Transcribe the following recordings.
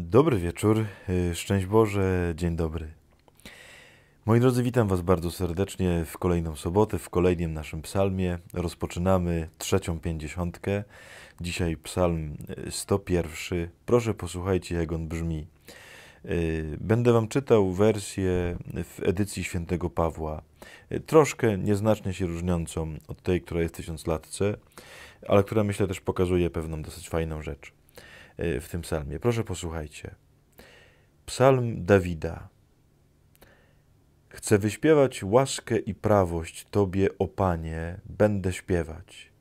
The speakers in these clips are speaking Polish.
Dobry wieczór, e, szczęść Boże, dzień dobry. Moi drodzy, witam Was bardzo serdecznie w kolejną sobotę, w kolejnym naszym psalmie. Rozpoczynamy trzecią pięćdziesiątkę. Dzisiaj psalm 101. E, Proszę posłuchajcie, jak on brzmi. E, będę Wam czytał wersję w edycji świętego Pawła, troszkę nieznacznie się różniącą od tej, która jest latce, ale która myślę też pokazuje pewną dosyć fajną rzecz w tym psalmie. Proszę posłuchajcie. Psalm Dawida. Chcę wyśpiewać łaskę i prawość Tobie, o Panie, będę śpiewać.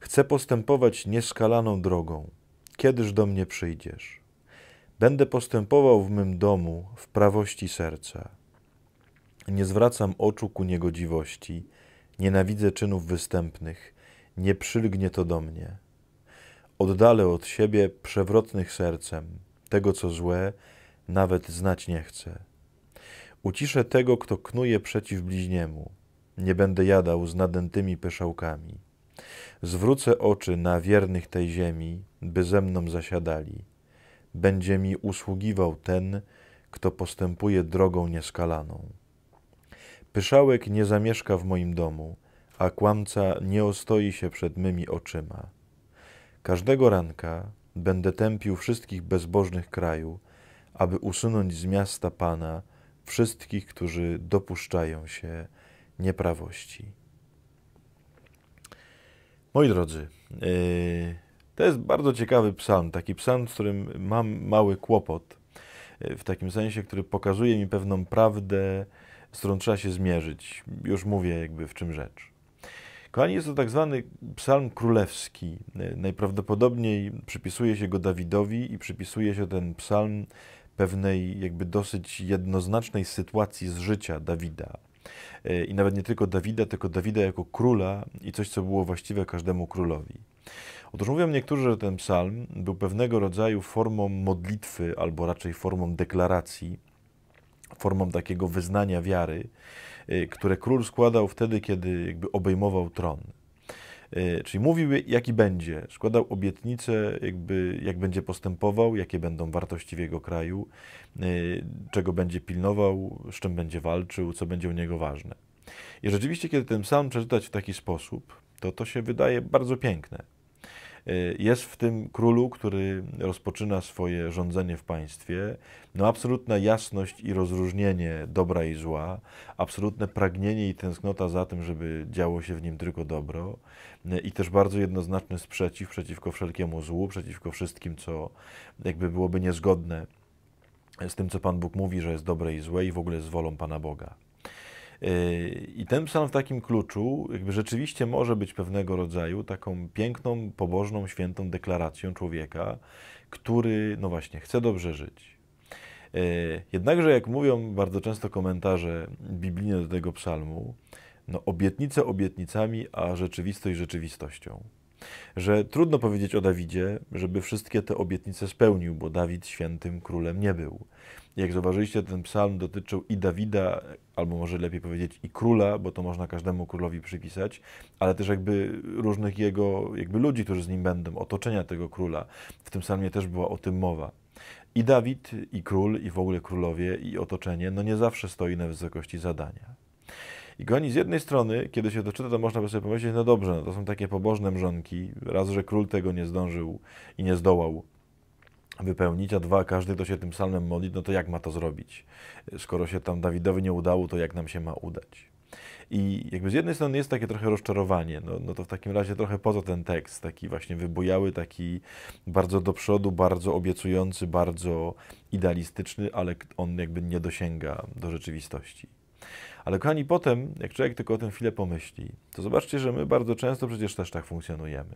Chcę postępować nieskalaną drogą, kiedyż do mnie przyjdziesz. Będę postępował w mym domu w prawości serca. Nie zwracam oczu ku niegodziwości, nienawidzę czynów występnych, nie przylgnie to do mnie oddalę od siebie przewrotnych sercem, tego co złe, nawet znać nie chcę. Uciszę tego, kto knuje przeciw bliźniemu. Nie będę jadał z nadętymi pyszałkami. Zwrócę oczy na wiernych tej ziemi, by ze mną zasiadali. Będzie mi usługiwał ten, kto postępuje drogą nieskalaną. Pyszałek nie zamieszka w moim domu, a kłamca nie ostoi się przed mymi oczyma. Każdego ranka będę tępił wszystkich bezbożnych kraju, aby usunąć z miasta Pana wszystkich, którzy dopuszczają się nieprawości. Moi drodzy, yy, to jest bardzo ciekawy psalm, taki psalm, z którym mam mały kłopot, yy, w takim sensie, który pokazuje mi pewną prawdę, z którą trzeba się zmierzyć. Już mówię jakby w czym rzecz. Kochani, jest to tak zwany psalm królewski. E, najprawdopodobniej przypisuje się go Dawidowi i przypisuje się ten psalm pewnej jakby dosyć jednoznacznej sytuacji z życia Dawida. E, I nawet nie tylko Dawida, tylko Dawida jako króla i coś, co było właściwe każdemu królowi. Otóż mówią niektórzy, że ten psalm był pewnego rodzaju formą modlitwy, albo raczej formą deklaracji, formą takiego wyznania wiary Y, które król składał wtedy, kiedy jakby obejmował tron. Y, czyli mówił, jaki będzie, składał obietnice, jakby, jak będzie postępował, jakie będą wartości w jego kraju, y, czego będzie pilnował, z czym będzie walczył, co będzie u niego ważne. I rzeczywiście, kiedy ten psalm przeczytać w taki sposób, to to się wydaje bardzo piękne. Y, jest w tym królu, który rozpoczyna swoje rządzenie w państwie, no absolutna jasność i rozróżnienie dobra i zła, absolutne pragnienie i tęsknota za tym, żeby działo się w nim tylko dobro y, i też bardzo jednoznaczny sprzeciw przeciwko wszelkiemu złu, przeciwko wszystkim, co jakby byłoby niezgodne z tym, co Pan Bóg mówi, że jest dobre i złe i w ogóle z wolą Pana Boga. I ten psalm w takim kluczu jakby rzeczywiście może być pewnego rodzaju taką piękną, pobożną, świętą deklaracją człowieka, który, no właśnie, chce dobrze żyć. E, jednakże, jak mówią bardzo często komentarze biblijne do tego psalmu, no obietnice obietnicami, a rzeczywistość rzeczywistością że trudno powiedzieć o Dawidzie, żeby wszystkie te obietnice spełnił, bo Dawid świętym królem nie był. Jak zauważyliście, ten psalm dotyczył i Dawida, albo może lepiej powiedzieć i króla, bo to można każdemu królowi przypisać, ale też jakby różnych jego jakby ludzi, którzy z nim będą, otoczenia tego króla. W tym psalmie też była o tym mowa. I Dawid, i król, i w ogóle królowie, i otoczenie, no nie zawsze stoi na wysokości zadania. I oni z jednej strony, kiedy się to czyta, to można by sobie pomyśleć, no dobrze, no to są takie pobożne mrzonki. Raz, że król tego nie zdążył i nie zdołał wypełnić, a dwa, każdy to się tym psalmem modli, no to jak ma to zrobić? Skoro się tam Dawidowi nie udało, to jak nam się ma udać? I jakby z jednej strony jest takie trochę rozczarowanie, no, no to w takim razie trochę poza ten tekst, taki właśnie wybujały, taki bardzo do przodu, bardzo obiecujący, bardzo idealistyczny, ale on jakby nie dosięga do rzeczywistości. Ale kochani, potem, jak człowiek tylko o tym chwilę pomyśli, to zobaczcie, że my bardzo często przecież też tak funkcjonujemy.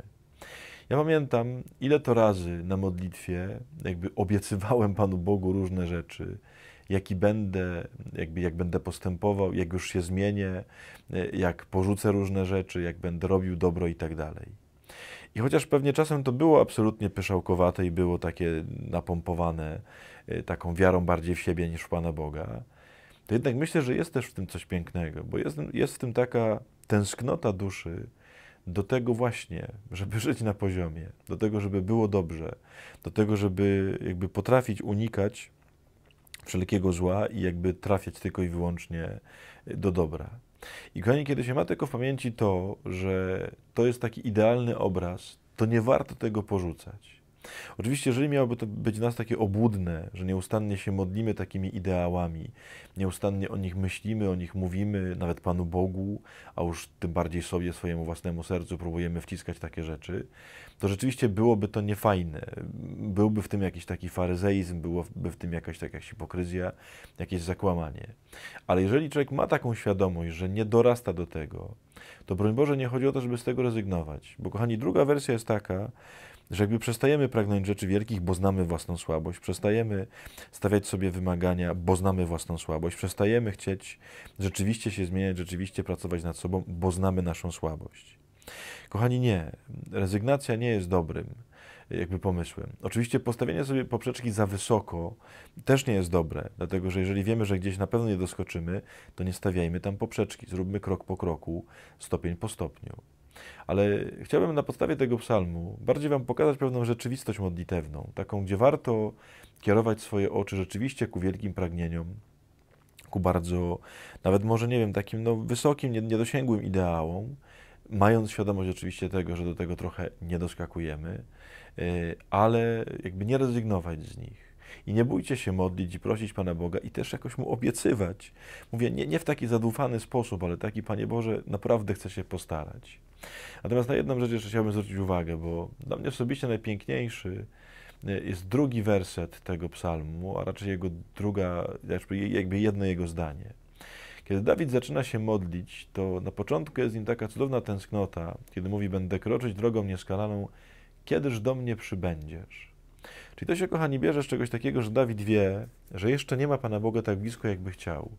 Ja pamiętam, ile to razy na modlitwie jakby obiecywałem Panu Bogu różne rzeczy, jaki będę, jakby jak będę postępował, jak już się zmienię, jak porzucę różne rzeczy, jak będę robił dobro i tak dalej. I chociaż pewnie czasem to było absolutnie pyszałkowate i było takie napompowane y, taką wiarą bardziej w siebie niż w Pana Boga, to jednak myślę, że jest też w tym coś pięknego, bo jest, jest w tym taka tęsknota duszy do tego właśnie, żeby żyć na poziomie, do tego, żeby było dobrze, do tego, żeby jakby potrafić unikać wszelkiego zła i jakby trafiać tylko i wyłącznie do dobra. I kochani, kiedy się ma tylko w pamięci to, że to jest taki idealny obraz, to nie warto tego porzucać. Oczywiście, jeżeli miałoby to być nas takie obłudne, że nieustannie się modlimy takimi ideałami, nieustannie o nich myślimy, o nich mówimy, nawet Panu Bogu, a już tym bardziej sobie, swojemu własnemu sercu próbujemy wciskać takie rzeczy, to rzeczywiście byłoby to niefajne. Byłby w tym jakiś taki faryzeizm, byłoby w tym jakaś taka hipokryzja, jakieś zakłamanie. Ale jeżeli człowiek ma taką świadomość, że nie dorasta do tego, to broń Boże, nie chodzi o to, żeby z tego rezygnować. Bo kochani, druga wersja jest taka, że jakby przestajemy pragnąć rzeczy wielkich, bo znamy własną słabość, przestajemy stawiać sobie wymagania, bo znamy własną słabość, przestajemy chcieć rzeczywiście się zmieniać, rzeczywiście pracować nad sobą, bo znamy naszą słabość. Kochani, nie. Rezygnacja nie jest dobrym jakby pomysłem. Oczywiście postawienie sobie poprzeczki za wysoko też nie jest dobre, dlatego że jeżeli wiemy, że gdzieś na pewno nie doskoczymy, to nie stawiajmy tam poprzeczki. Zróbmy krok po kroku, stopień po stopniu. Ale chciałbym na podstawie tego psalmu bardziej Wam pokazać pewną rzeczywistość modlitewną, taką, gdzie warto kierować swoje oczy rzeczywiście ku wielkim pragnieniom, ku bardzo, nawet może nie wiem, takim no, wysokim, niedosięgłym ideałom, mając świadomość oczywiście tego, że do tego trochę nie doskakujemy, y, ale jakby nie rezygnować z nich i nie bójcie się modlić i prosić Pana Boga i też jakoś Mu obiecywać. Mówię, nie, nie w taki zadufany sposób, ale taki, Panie Boże, naprawdę chcę się postarać. Natomiast na jedną rzecz jeszcze chciałbym zwrócić uwagę, bo dla mnie osobiście najpiękniejszy e, jest drugi werset tego psalmu, a raczej jego druga, jakby jedno jego zdanie. Kiedy Dawid zaczyna się modlić, to na początku jest nim taka cudowna tęsknota, kiedy mówi: Będę kroczyć drogą nieskalaną, kiedyż do mnie przybędziesz. Czyli to się, kochani, bierze z czegoś takiego, że Dawid wie, że jeszcze nie ma Pana Boga tak blisko, jakby chciał.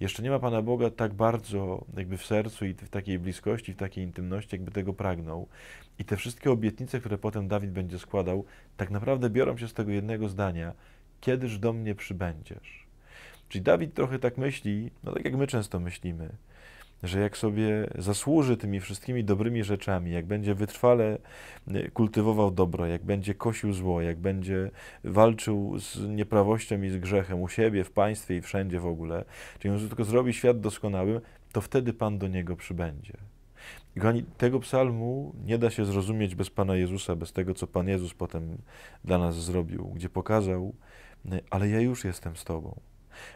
Jeszcze nie ma Pana Boga tak bardzo jakby w sercu i w takiej bliskości, w takiej intymności, jakby tego pragnął. I te wszystkie obietnice, które potem Dawid będzie składał, tak naprawdę biorą się z tego jednego zdania. Kiedyż do mnie przybędziesz? Czyli Dawid trochę tak myśli, no tak jak my często myślimy, że jak sobie zasłuży tymi wszystkimi dobrymi rzeczami, jak będzie wytrwale y, kultywował dobro, jak będzie kosił zło, jak będzie walczył z nieprawością i z grzechem u siebie, w państwie i wszędzie w ogóle, czyli że tylko zrobi świat doskonałym, to wtedy Pan do niego przybędzie. tego psalmu nie da się zrozumieć bez Pana Jezusa, bez tego, co Pan Jezus potem dla nas zrobił, gdzie pokazał, y, ale ja już jestem z Tobą.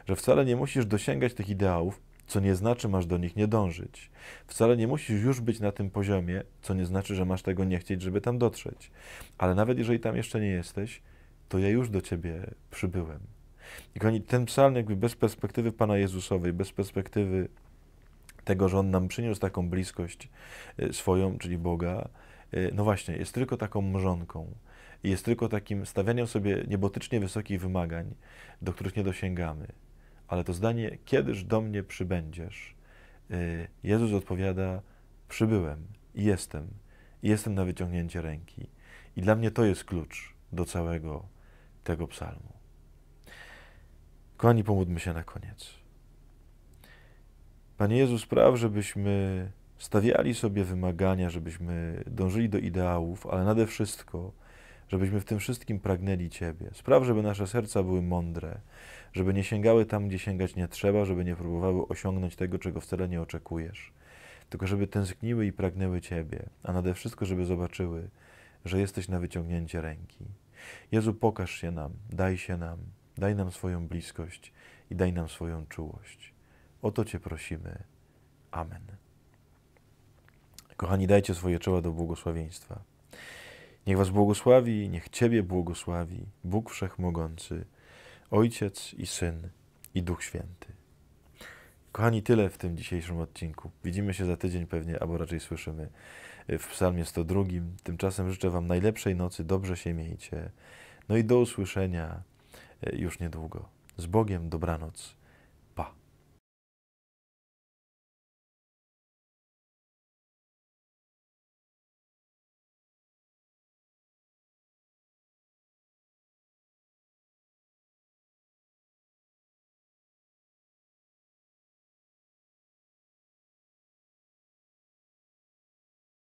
Że wcale nie musisz dosięgać tych ideałów, co nie znaczy, masz do nich nie dążyć. Wcale nie musisz już być na tym poziomie, co nie znaczy, że masz tego nie chcieć, żeby tam dotrzeć. Ale nawet jeżeli tam jeszcze nie jesteś, to ja już do ciebie przybyłem. I kochani, ten psalm jakby bez perspektywy Pana Jezusowej, bez perspektywy tego, że On nam przyniósł taką bliskość e, swoją, czyli Boga, e, no właśnie, jest tylko taką mrzonką. Jest tylko takim stawianiem sobie niebotycznie wysokich wymagań, do których nie dosięgamy ale to zdanie, kiedyż do mnie przybędziesz, y, Jezus odpowiada, przybyłem i jestem, i jestem na wyciągnięcie ręki. I dla mnie to jest klucz do całego tego psalmu. Kochani, pomódlmy się na koniec. Panie Jezus, spraw, żebyśmy stawiali sobie wymagania, żebyśmy dążyli do ideałów, ale nade wszystko, żebyśmy w tym wszystkim pragnęli Ciebie. Spraw, żeby nasze serca były mądre, żeby nie sięgały tam, gdzie sięgać nie trzeba, żeby nie próbowały osiągnąć tego, czego wcale nie oczekujesz, tylko żeby tęskniły i pragnęły Ciebie, a nade wszystko, żeby zobaczyły, że jesteś na wyciągnięcie ręki. Jezu, pokaż się nam, daj się nam, daj nam swoją bliskość i daj nam swoją czułość. O to Cię prosimy. Amen. Kochani, dajcie swoje czoła do błogosławieństwa. Niech Was błogosławi, niech Ciebie błogosławi Bóg Wszechmogący, Ojciec i Syn i Duch Święty. Kochani, tyle w tym dzisiejszym odcinku. Widzimy się za tydzień pewnie, albo raczej słyszymy w Psalmie 102. Tymczasem życzę Wam najlepszej nocy, dobrze się miejcie. No i do usłyszenia e, już niedługo. Z Bogiem, dobranoc.